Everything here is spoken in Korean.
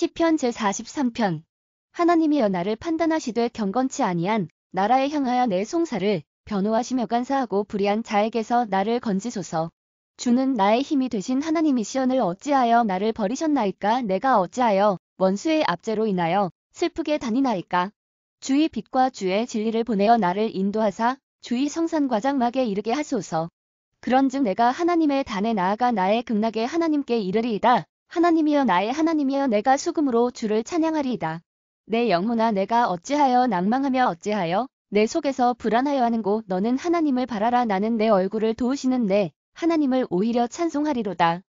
시편 제43편 하나님이 여나를 판단하시되 경건치 아니한 나라에 향하여 내 송사를 변호하시며 간사하고 불의한 자에게서 나를 건지소서. 주는 나의 힘이 되신 하나님이 시온을 어찌하여 나를 버리셨나이까 내가 어찌하여 원수의 압제로 인하여 슬프게 다니나이까 주의 빛과 주의 진리를 보내어 나를 인도하사 주의 성산과 장막에 이르게 하소서. 그런즉 내가 하나님의 단에 나아가 나의 극락에 하나님께 이르리이다. 하나님이여 나의 하나님이여 내가 수금으로 주를 찬양하리이다. 내 영혼아 내가 어찌하여 낭망하며 어찌하여 내 속에서 불안하여 하는고 너는 하나님을 바라라 나는 내 얼굴을 도우시는 내 하나님을 오히려 찬송하리로다.